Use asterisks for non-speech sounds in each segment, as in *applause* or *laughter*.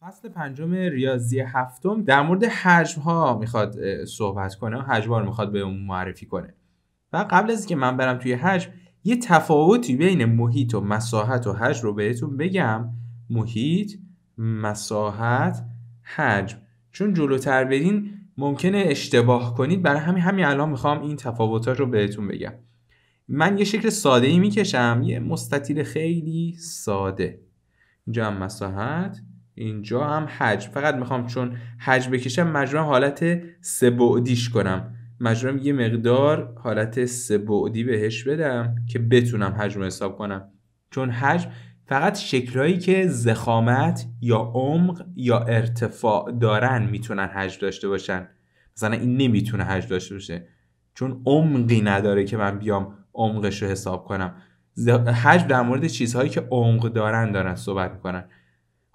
فصل پنجم ریاضی هفتم در مورد حجم ها میخواد صحبت کنه حجم رو میخواد به اون معرفی کنه و قبل از که من برم توی حجم یه تفاوتی بین محیط و مساحت و حجم رو بهتون بگم محیط مساحت حجم چون جلوتر بدین ممکنه اشتباه کنید برای همین همین الان میخوام این تفاوتات رو بهتون بگم من یه شکل ساده ای میکشم یه مستطیل خیلی ساده اینجا هم مساحت اینجا هم حجم فقط میخوام چون حجم بکشم مجموع حالت سبعدیش کنم مجموع یه مقدار حالت سبعدی بهش بدم که بتونم حجم حساب کنم چون حجم فقط شکلهایی که زخامت یا عمق یا ارتفاع دارن میتونن حجم داشته باشن مثلا این نمیتونه حجم داشته باشه چون عمقی نداره که من بیام عمقش رو حساب کنم حجم در مورد چیزهایی که عمق دارن دارن صحبت میکنن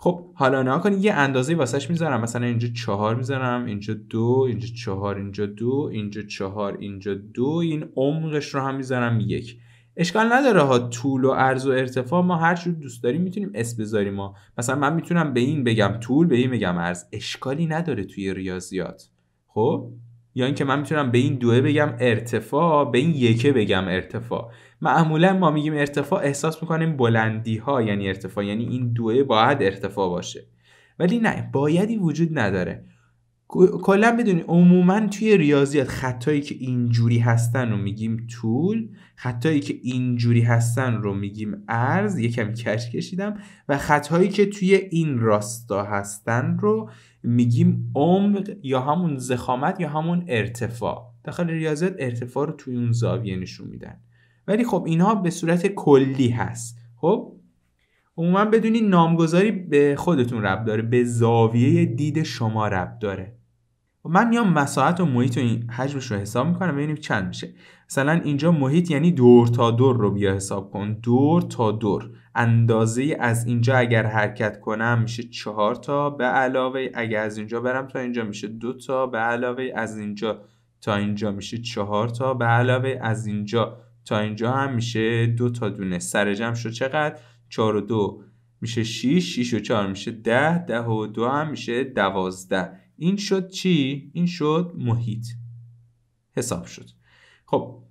خب حالا نها کنید یه اندازه واسش میذارم مثلا اینجا چهار میذارم اینجا دو اینجا چهار اینجا دو اینجا چهار اینجا دو این عمقش رو هم میذارم یک اشکال نداره ها طول و عرض و ارتفاع ما هر دوست داریم میتونیم اس بذاریم ما مثلا من میتونم به این بگم طول به این بگم عرض اشکالی نداره توی ریاضیات خب یا اینکه من میتونم به این دوه بگم ارتفاع به این یکه بگم ارتفاع معمولا ما میگیم ارتفاع احساس میکنیم بلندی ها یعنی ارتفاع یعنی این دوه باید ارتفاع باشه ولی نه بایدی وجود نداره کلا بدونی عموما توی ریاضیات خطایی که اینجوری هستن رو میگیم طول خطایی که اینجوری هستن رو میگیم عرض یکم کش کشیدم و خطهایی که توی این راستا هستن رو میگیم عمق یا همون زخامت یا همون ارتفاع داخل ریاضیات ارتفاع رو توی اون زاویه نشون میدن ولی خب اینها به صورت کلی هست خب عموما بدونی نامگذاری به خودتون رب داره به زاویه دید شما رب داره خب من میام مساحت و محیط و این حجمش رو حساب میکنم ببینیم چند میشه مثلا اینجا محیط یعنی دور تا دور رو بیا حساب کن دور تا دور اندازه از اینجا اگر حرکت کنم میشه چهار تا به علاوه اگر از اینجا برم تا اینجا میشه دو تا به علاوه از اینجا تا اینجا میشه چهار تا به علاوه از اینجا تا اینجا هم میشه دو تا دونه سر جمع شد چقدر 4 و 2 میشه 6 6 و 4 میشه 10 10 و 2 هم میشه 12 این شد چی این شد محیط حساب شد خب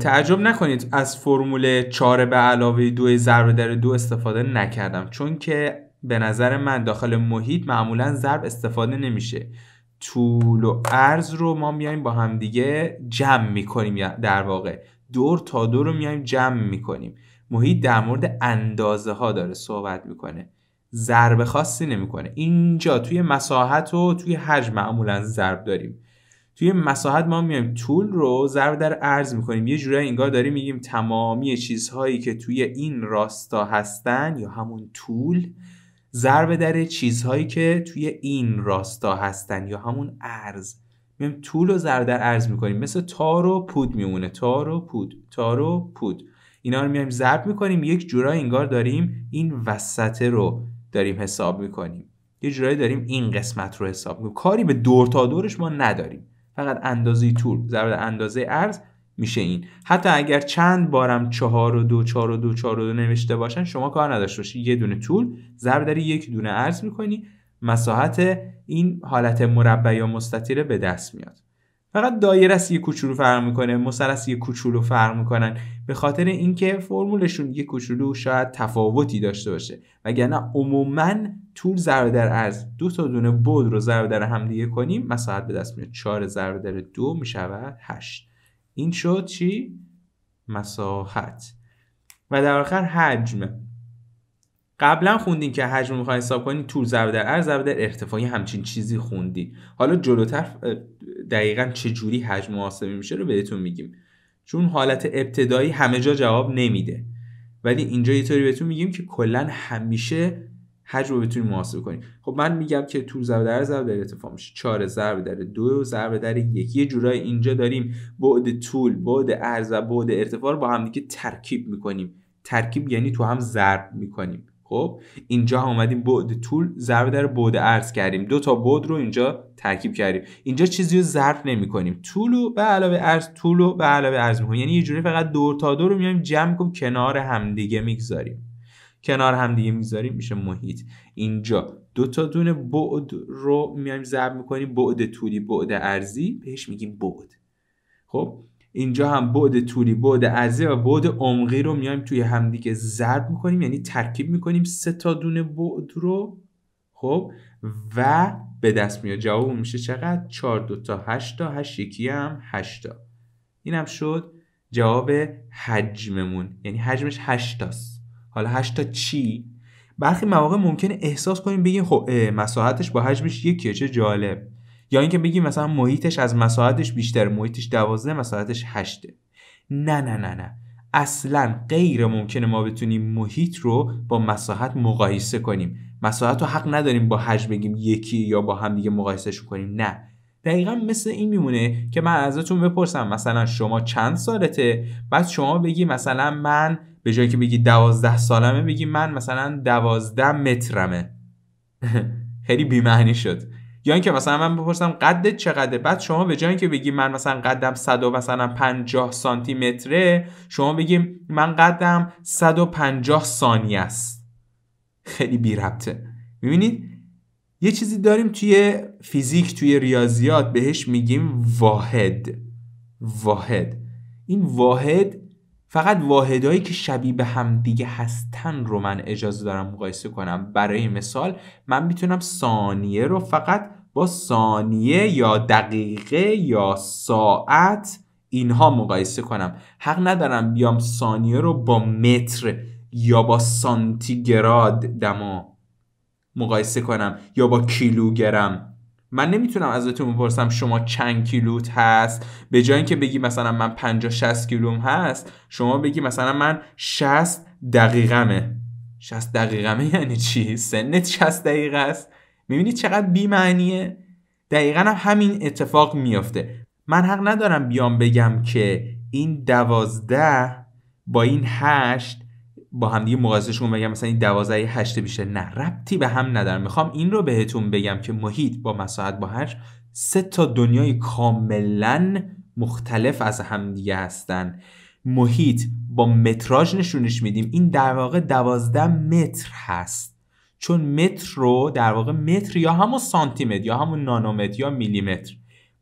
تعجب نکنید از فرمول 4 به علاوه 2 ضرب در 2 استفاده نکردم چون که به نظر من داخل محیط معمولا ضرب استفاده نمیشه طول و عرض رو ما میایم با هم دیگه جمع میکنیم در واقع دور تا دور رو میایم جمع میکنیم محیط در مورد اندازه ها داره صحبت میکنه ضرب خاصی نمیکنه اینجا توی مساحت و توی حجم معمولا ضرب داریم توی مساحت ما میایم طول رو ضرب در عرض میکنیم یه جورایی انگار داریم میگیم تمامی چیزهایی که توی این راستا هستن یا همون طول ضرب در چیزهایی که توی این راستا هستن یا همون عرض میایم طول و ضرب در عرض میکنیم مثل تار و پود میمونه تار و پود تار و پود اینا رو میایم ضرب میکنیم یک جورایی انگار داریم این وسطه رو داریم حساب میکنیم یه جورایی داریم این قسمت رو حساب میکنیم کاری به دور تا دورش ما نداریم فقط اندازه طول ضرب اندازه عرض میشه این حتی اگر چند بارم چهار و دو چهار و دو چهار و دو نوشته باشن شما کار نداشته باشی یه دونه طول ضرب در یک دونه عرض میکنی مساحت این حالت مربع یا مستطیل به دست میاد فقط دایره است یه کوچولو فرق میکنه مثلث یه کوچولو فرق میکنن به خاطر اینکه فرمولشون یه کوچولو شاید تفاوتی داشته باشه وگرنه عموما طول ضرب در عرض دو تا دونه بود رو ضرب در هم دیگه کنیم مساحت به دست میاد 4 ضرب در 2 میشود 8 این شد چی مساحت و در آخر حجم قبلا خوندیم که حجم میخوای حساب کنی طول ضرب در عرض ضرب در ارتفاعی همچین چیزی خوندی حالا جلوتر دقیقا چه جوری حجم محاسبه میشه رو بهتون میگیم چون حالت ابتدایی همه جا جواب نمیده ولی اینجا یه طوری بهتون میگیم که کلا همیشه حجم رو بتونیم محاسبه کنیم خب من میگم که طول ضرب در ضرب در ارتفاع میشه 4 ضرب در 2 ضرب در 1 یه جورایی اینجا داریم بعد طول بعد عرض و بعد ارتفاع رو با هم دیگه ترکیب میکنیم ترکیب یعنی تو هم ضرب میکنیم خب اینجا هم اومدیم بعد طول ضرب در بعد عرض کردیم دو تا بعد رو اینجا ترکیب کردیم اینجا چیزی رو ضرب نمی کنیم طول و به علاوه عرض طول و به علاوه عرض یعنی یه جوری فقط دور تا دور رو میایم جمع کنیم کنار همدیگه میگذاریم کنار همدیگه میگذاریم میشه محیط اینجا دو تا دونه بعد رو میایم ضرب میکنیم بعد طولی بعد ارزی بهش میگیم بعد خب اینجا هم بعد طولی بعد عرضی و بعد عمقی رو میایم توی همدیگه ضرب میکنیم یعنی ترکیب میکنیم سه تا دونه بعد رو خب و به دست میاد جواب میشه چقدر چهار دو تا 8 تا 8 یکی هم 8 تا اینم شد جواب حجممون یعنی حجمش هشتاست تاست حالا 8 تا چی برخی مواقع ممکنه احساس کنیم بگیم خب مساحتش با حجمش یکیه چه جالب یا اینکه بگیم مثلا محیطش از مساحتش بیشتر محیطش دوازده مساحتش هشته نه نه نه نه اصلا غیر ممکنه ما بتونیم محیط رو با مساحت مقایسه کنیم مساحت رو حق نداریم با حجم بگیم یکی یا با هم دیگه مقایسهش کنیم نه دقیقا مثل این میمونه که من ازتون بپرسم مثلا شما چند سالته بعد شما بگی مثلا من به جایی که بگی دوازده سالمه بگی من مثلا دوازده مترمه *laughs* خیلی بیمهنی شد یا اینکه مثلا من بپرسم قدت چقدره بعد شما به جای اینکه بگیم من مثلا قدم 100 مثلا 50 سانتی متره شما بگیم من قدم 150 ثانیه است خیلی بی ربطه میبینید یه چیزی داریم توی فیزیک توی ریاضیات بهش میگیم واحد واحد این واحد فقط واحدهایی که شبیه به هم دیگه هستن رو من اجازه دارم مقایسه کنم برای مثال من میتونم ثانیه رو فقط با ثانیه یا دقیقه یا ساعت اینها مقایسه کنم حق ندارم بیام ثانیه رو با متر یا با سانتیگراد دما مقایسه کنم یا با کیلوگرم من نمیتونم ازتون بپرسم شما چند کیلوت هست به جای اینکه بگی مثلا من 50 60 کیلوم هست شما بگی مثلا من 60 دقیقمه 60 دقیقمه یعنی چی سنت 60 دقیقه است میبینی چقدر بی معنیه دقیقا هم همین اتفاق میافته من حق ندارم بیام بگم که این دوازده با این هشت با همدیگه مقایسهش کنم بگم مثلا این 12 8 بیشه نه ربطی به هم ندارم میخوام این رو بهتون بگم که محیط با مساحت با هر سه تا دنیای کاملا مختلف از دیگه هستن محیط با متراژ نشونش میدیم این در واقع 12 متر هست چون متر رو در واقع متر یا همون سانتی متر یا همون نانومتر یا میلیمتر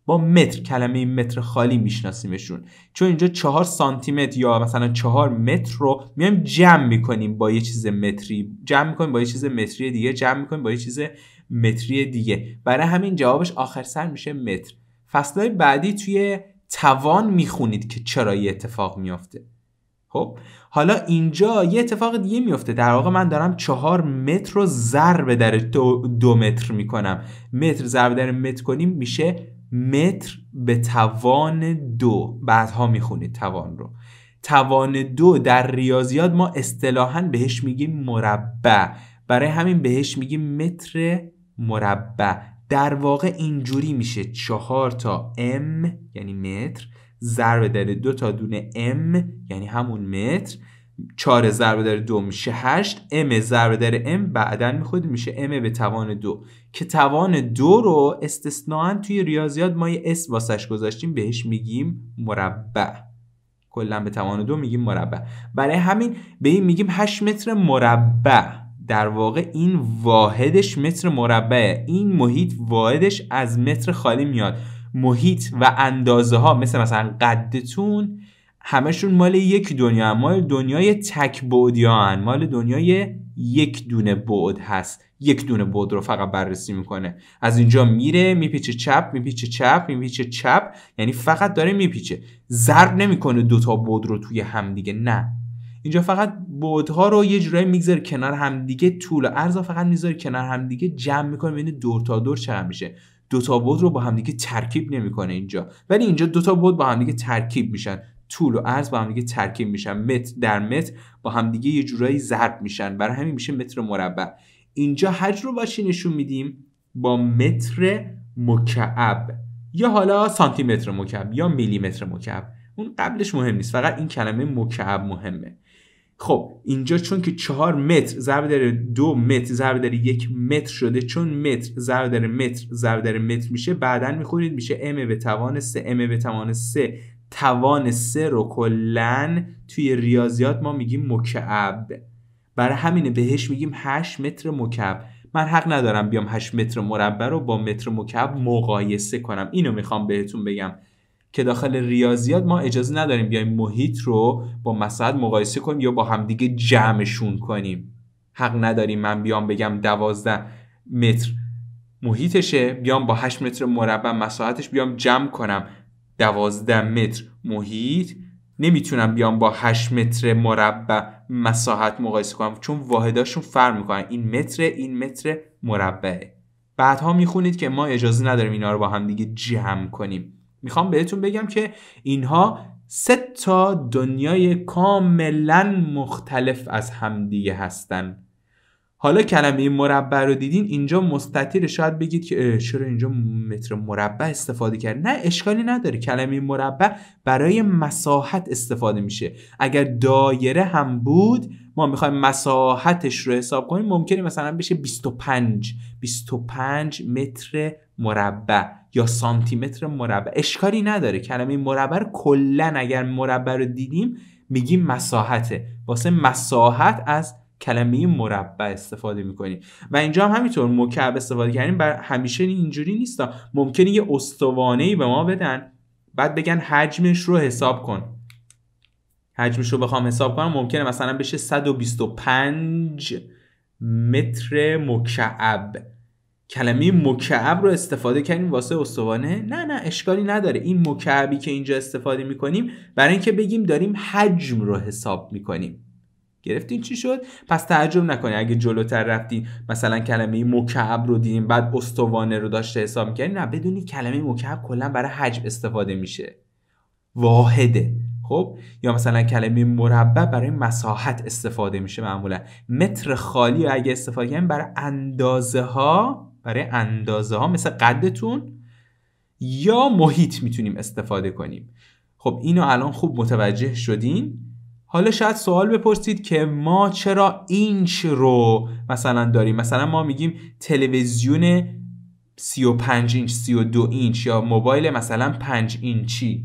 با متر کلمه متر خالی میشناسیمشون چون اینجا چهار سانتی متر یا مثلا چهار متر رو میایم جمع میکنیم با یه چیز متری جمع میکنیم با یه چیز متری دیگه جمع میکنیم با یه چیز متری دیگه برای همین جوابش آخر سر میشه متر فصلهای بعدی توی توان میخونید که چرا یه اتفاق میافته خب حالا اینجا یه اتفاق دیگه میفته در واقع من دارم چهار متر رو ضرب در دو, دو متر میکنم متر ضرب در متر کنیم میشه متر به توان دو بعدها میخونید توان رو توان دو در ریاضیات ما اصطلاحا بهش میگیم مربع برای همین بهش میگیم متر مربع در واقع اینجوری میشه چهار تا m یعنی متر ضرب در دو تا دونه m یعنی همون متر 4 ضرب در دو میشه 8 ام ضرب در m بعدا میخواد میشه m به توان دو که توان دو رو استثنان توی ریاضیات ما یه اس واسش گذاشتیم بهش میگیم مربع کلا به توان دو میگیم مربع برای همین به این میگیم 8 متر مربع در واقع این واحدش متر مربعه این محیط واحدش از متر خالی میاد محیط و اندازه ها مثل مثلا قدتون همشون مال یک دنیا مال دنیای تک بعدی مال دنیای یک دونه بعد هست یک دونه بعد رو فقط بررسی میکنه از اینجا میره میپیچه چپ میپیچه چپ میپیچه چپ یعنی فقط داره میپیچه ضرب نمیکنه دوتا بود رو توی هم دیگه نه اینجا فقط بودها رو یه جورایی میگذاره کنار همدیگه طول و فقط میذاره کنار دیگه جمع میکنه ببینید دور تا دور چقدر میشه دوتا بود رو با همدیگه ترکیب نمیکنه اینجا ولی اینجا دوتا تا بود با همدیگه ترکیب میشن طول و عرض با همدیگه ترکیب میشن متر در متر با همدیگه یه جورایی ضرب میشن برای همین میشه متر مربع اینجا حج رو با نشون میدیم با متر مکعب یا حالا سانتی متر مکعب یا متر مکعب اون قبلش مهم نیست فقط این کلمه مکعب مهمه خب اینجا چون که چهار متر ضرب در دو متر ضرب در یک متر شده چون متر ضرب در متر ضرب در متر میشه بعدا میخونید میشه ام به توان سه ام به توان سه توان سه رو کلا توی ریاضیات ما میگیم مکعب برای همینه بهش میگیم 8 متر مکعب من حق ندارم بیام 8 متر مربع رو با متر مکعب مقایسه کنم اینو میخوام بهتون بگم که داخل ریاضیات ما اجازه نداریم بیایم محیط رو با مساحت مقایسه کنیم یا با همدیگه جمعشون کنیم حق نداریم من بیام بگم 12 متر محیطشه بیام با 8 متر مربع مساحتش بیام جمع کنم 12 متر محیط نمیتونم بیام با 8 متر مربع مساحت مقایسه کنم چون واحداشون فرق میکنن این متر این متر مربعه بعدها میخونید که ما اجازه نداریم اینا رو با هم دیگه جمع کنیم میخوام بهتون بگم که اینها سه تا دنیای کاملا مختلف از همدیگه هستن حالا کلمه مربع رو دیدین اینجا مستطیل شاید بگید که چرا اینجا متر مربع استفاده کرد نه اشکالی نداره کلمه مربع برای مساحت استفاده میشه اگر دایره هم بود ما میخوایم مساحتش رو حساب کنیم ممکنه مثلا بشه 25 25 متر مربع یا سانتی متر مربع اشکالی نداره کلمه مربع کلا اگر مربع رو دیدیم میگیم مساحته واسه مساحت از کلمه مربع استفاده میکنیم و اینجا هم همینطور مکعب استفاده کردیم بر همیشه اینجوری نیست ممکنه یه استوانه ای به ما بدن بعد بگن حجمش رو حساب کن حجمش رو بخوام حساب کنم ممکنه مثلا بشه 125 متر مکعب کلمه مکعب رو استفاده کردیم واسه استوانه نه نه اشکالی نداره این مکعبی که اینجا استفاده میکنیم برای اینکه بگیم داریم حجم رو حساب میکنیم گرفتین چی شد پس تعجب نکنید اگه جلوتر رفتین مثلا کلمه مکعب رو دیدیم بعد استوانه رو داشته حساب میکردین نه بدونی کلمه مکعب کلا برای حجم استفاده میشه واحده خب یا مثلا کلمه مربع برای مساحت استفاده میشه معمولا متر خالی اگه استفاده کنیم برای اندازه ها برای اندازه ها مثل قدتون یا محیط میتونیم استفاده کنیم خب اینو الان خوب متوجه شدین حالا شاید سوال بپرسید که ما چرا اینچ رو مثلا داریم مثلا ما میگیم تلویزیون 35 اینچ 32 اینچ یا موبایل مثلا 5 اینچی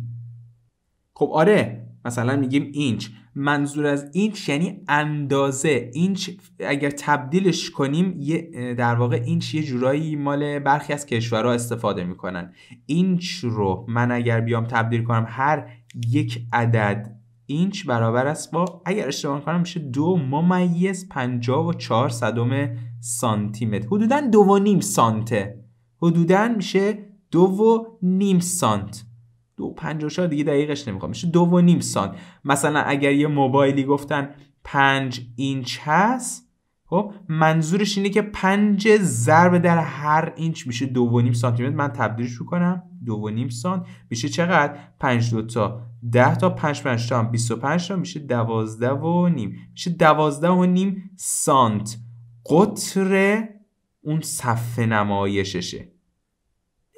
خب آره مثلا میگیم اینچ منظور از اینچ یعنی اندازه اینچ اگر تبدیلش کنیم در واقع اینچ یه جورایی مال برخی از کشورها استفاده میکنن اینچ رو من اگر بیام تبدیل کنم هر یک عدد اینچ برابر است با اگر اشتباه کنم میشه دو ممیز پنجا و چار صدم سانتیمتر حدودا دو و نیم سانته حدودا میشه دو و نیم سانت دو پنج و دیگه دقیقش نمیخوام میشه دو و نیم سانت مثلا اگر یه موبایلی گفتن پنج اینچ هست خب منظورش اینه که پنج ضرب در هر اینچ میشه دو و نیم سانتیمتر من تبدیلش میکنم دو و نیم سانت میشه چقدر پنج دوتا 10 تا 5 5 تا 25 تا میشه 12 و نیم میشه 12 و نیم سانت قطر اون صفحه نمایششه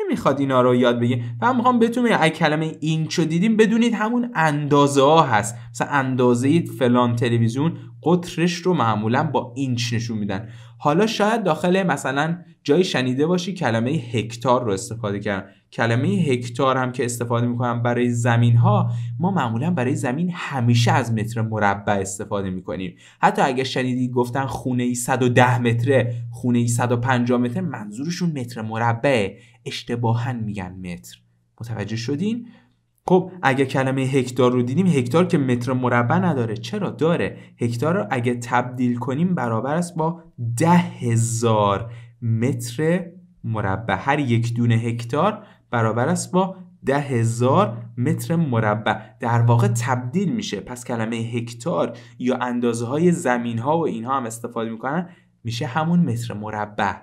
نمیخواد اینا رو یاد بگی و هم میخوام بهتون بگم اگه کلمه اینچ رو دیدیم بدونید همون اندازه ها هست مثلا اندازه فلان تلویزیون قطرش رو معمولا با اینچ نشون میدن حالا شاید داخل مثلا جایی شنیده باشی کلمه هکتار رو استفاده کردن کلمه هکتار هم که استفاده میکنم برای زمین ها ما معمولا برای زمین همیشه از متر مربع استفاده میکنیم حتی اگه شنیدی گفتن خونه 110 متره خونه 150 متر منظورشون متر مربع، اشتباهن میگن متر متوجه شدین خب اگه کلمه هکتار رو دیدیم هکتار که متر مربع نداره چرا داره هکتار رو اگه تبدیل کنیم برابر است با ده هزار متر مربع هر یک دونه هکتار برابر است با ده هزار متر مربع در واقع تبدیل میشه پس کلمه هکتار یا اندازه های زمین ها و اینها هم استفاده میکنن میشه همون متر مربع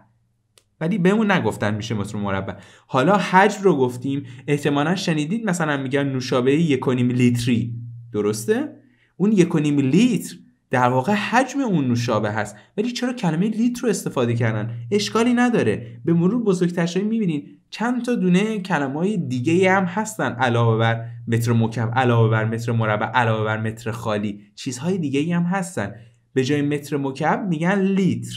ولی بهمون نگفتن میشه متر مربع حالا حجم رو گفتیم احتمالا شنیدید مثلا میگن نوشابه یکونیم لیتری درسته اون یکونیم لیتر در واقع حجم اون نوشابه هست ولی چرا کلمه لیتر رو استفاده کردن اشکالی نداره به مرور بزرگترش میبینید چند تا دونه کلمه های دیگه هم هستن علاوه بر متر مکعب علاوه بر متر مربع علاوه بر متر خالی چیزهای دیگه هم هستن به جای متر مکعب میگن لیتر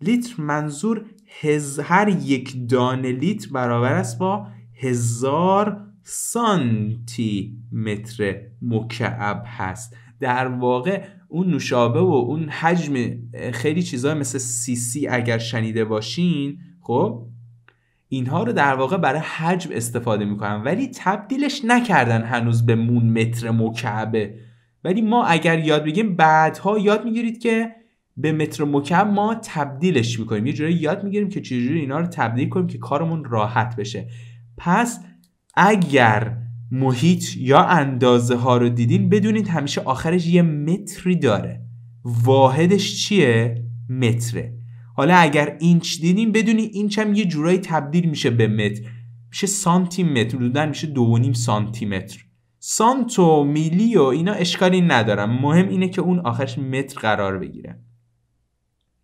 لیتر منظور هز هر یک دانه لیتر برابر است با هزار سانتی متر مکعب هست در واقع اون نوشابه و اون حجم خیلی چیزا مثل سی سی اگر شنیده باشین خب اینها رو در واقع برای حجم استفاده میکنن ولی تبدیلش نکردن هنوز به مون متر مکعبه ولی ما اگر یاد بگیم بعدها یاد میگیرید که به متر مکعب ما تبدیلش میکنیم یه جوری یاد میگیریم که چجوری اینا رو تبدیل کنیم که کارمون راحت بشه پس اگر محیط یا اندازه ها رو دیدین بدونید همیشه آخرش یه متری داره واحدش چیه متره حالا اگر اینچ دیدین بدونی اینچ هم یه جورایی تبدیل میشه به متر میشه سانتی متر دودن میشه دو نیم سانتی متر سانتو میلی و اینا اشکالی ندارم مهم اینه که اون آخرش متر قرار بگیره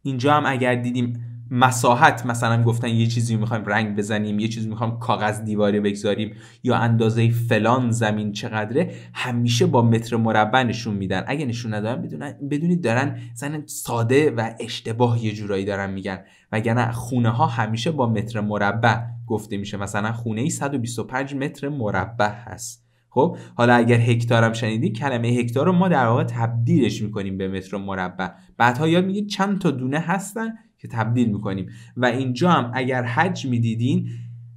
اینجا هم اگر دیدیم مساحت مثلا گفتن یه چیزی میخوایم رنگ بزنیم یه چیزی میخوایم کاغذ دیواره بگذاریم یا اندازه فلان زمین چقدره همیشه با متر مربع نشون میدن اگه نشون ندارن بدونید دارن زن ساده و اشتباه یه جورایی دارن میگن وگرنه خونه ها همیشه با متر مربع گفته میشه مثلا خونه ای 125 متر مربع هست خب حالا اگر هکتار هم شنیدی کلمه هکتار رو ما در واقع تبدیلش میکنیم به متر مربع بعدها یاد میگید چند تا دونه هستن که تبدیل میکنیم و اینجا هم اگر حجم میدیدین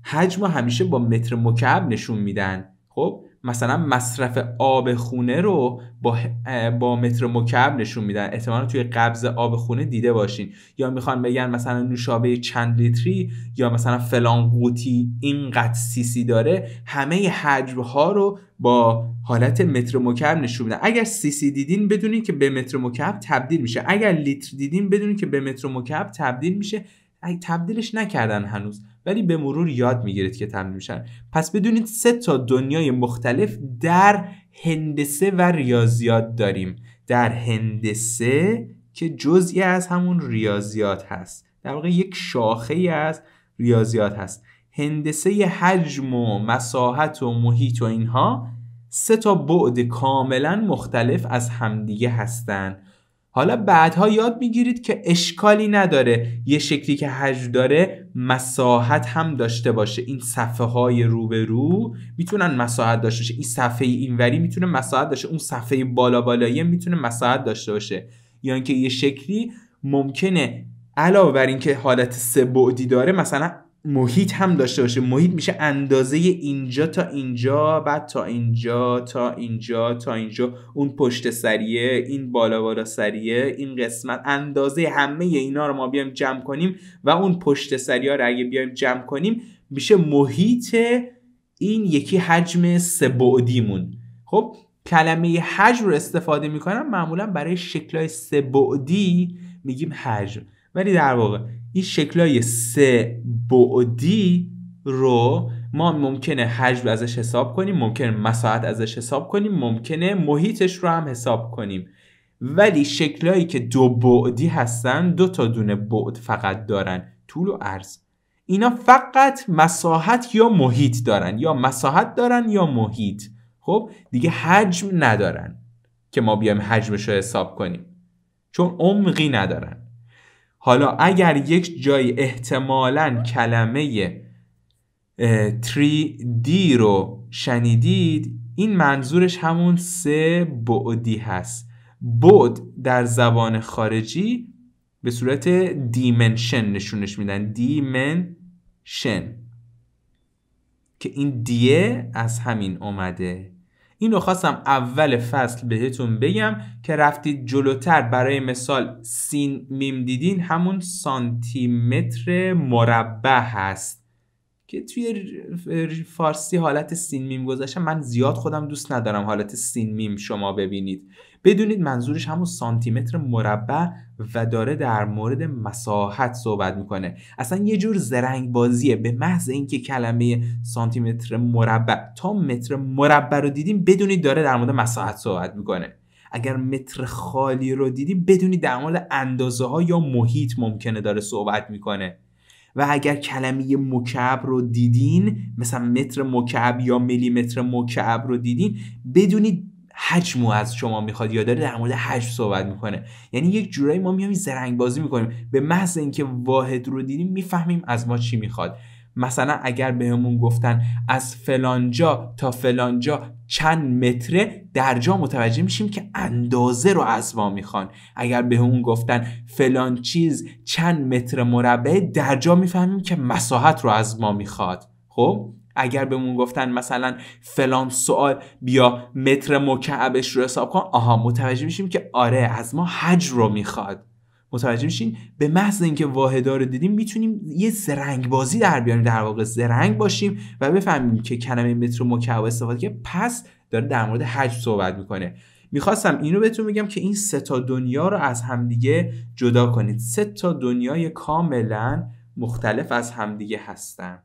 حجم همیشه با متر مکعب نشون میدن خب مثلا مصرف آب خونه رو با, با متر مکعب نشون میدن احتمالا توی قبض آب خونه دیده باشین یا میخوان بگن مثلا نوشابه چند لیتری یا مثلا فلان قوطی اینقدر سیسی داره همه ها رو با حالت متر مکعب نشون میدن اگر سیسی دیدین بدونین که به متر مکعب تبدیل میشه اگر لیتر دیدین بدونین که به متر مکعب تبدیل میشه تبدیلش نکردن هنوز ولی به مرور یاد میگیرید که تمرین میشن پس بدونید سه تا دنیای مختلف در هندسه و ریاضیات داریم در هندسه که جزئی از همون ریاضیات هست در واقع یک شاخه ای از ریاضیات هست هندسه حجم و مساحت و محیط و اینها سه تا بعد کاملا مختلف از همدیگه هستند حالا بعدها یاد میگیرید که اشکالی نداره یه شکلی که حجم داره مساحت هم داشته باشه این صفحه های روبرو میتونن مساحت داشته باشه این صفحه اینوری میتونه مساحت داشته اون صفحه بالا بالایی میتونه مساحت داشته باشه یا یعنی اینکه یه شکلی ممکنه علاوه بر اینکه حالت سه بعدی داره مثلا محیط هم داشته باشه محیط میشه اندازه اینجا تا اینجا بعد تا اینجا تا اینجا تا اینجا اون پشت سریه این بالا بالا سریه این قسمت اندازه همه اینا رو ما بیایم جمع کنیم و اون پشت سریه رو اگه بیایم جمع کنیم میشه محیط این یکی حجم سبعدیمون خب کلمه حجم رو استفاده میکنم معمولا برای شکلهای بعدی میگیم حجم ولی در واقع این شکلای سه بعدی رو ما ممکنه حجم ازش حساب کنیم ممکنه مساحت ازش حساب کنیم ممکنه محیطش رو هم حساب کنیم ولی شکلهایی که دو بعدی هستن دو تا دونه بعد فقط دارن طول و عرض اینا فقط مساحت یا محیط دارن یا مساحت دارن یا محیط خب دیگه حجم ندارن که ما بیایم حجمش رو حساب کنیم چون عمقی ندارن حالا اگر یک جایی احتمالا کلمه 3D رو شنیدید این منظورش همون سه بعدی هست بعد در زبان خارجی به صورت دیمنشن نشونش میدن دیمنشن که این دیه از همین اومده اینو خواستم اول فصل بهتون بگم که رفتید جلوتر برای مثال سین میم دیدین همون سانتیمتر مربع هست که توی فارسی حالت سین میم گذاشتم من زیاد خودم دوست ندارم حالت سین میم شما ببینید بدونید منظورش همون سانتیمتر مربع و داره در مورد مساحت صحبت میکنه اصلا یه جور زرنگ بازیه به محض اینکه کلمه سانتیمتر مربع تا متر مربع رو دیدیم بدونید داره در مورد مساحت صحبت میکنه اگر متر خالی رو دیدین بدونید در مورد اندازه ها یا محیط ممکنه داره صحبت میکنه و اگر کلمه مکعب رو دیدین مثلا متر مکعب یا میلیمتر مکعب رو دیدین بدونید حجم از شما میخواد یا داره در مورد حجم صحبت میکنه یعنی یک جورایی ما میایم زرنگ بازی میکنیم به محض اینکه واحد رو دیدیم میفهمیم از ما چی میخواد مثلا اگر بهمون گفتن از فلانجا تا فلانجا چند متره در جا متوجه میشیم که اندازه رو از ما میخوان اگر بهمون گفتن فلان چیز چند متر مربع در جا میفهمیم که مساحت رو از ما میخواد خب اگر بهمون گفتن مثلا فلان سوال بیا متر مکعبش رو حساب کن آها متوجه میشیم که آره از ما حج رو میخواد متوجه میشین به محض اینکه واحدا رو دیدیم میتونیم یه زرنگ بازی در بیاریم در واقع زرنگ باشیم و بفهمیم که کلمه متر مکعب استفاده که پس داره در مورد حج صحبت میکنه میخواستم اینو بهتون بگم که این سه تا دنیا رو از همدیگه جدا کنید سه تا دنیای کاملا مختلف از همدیگه هستن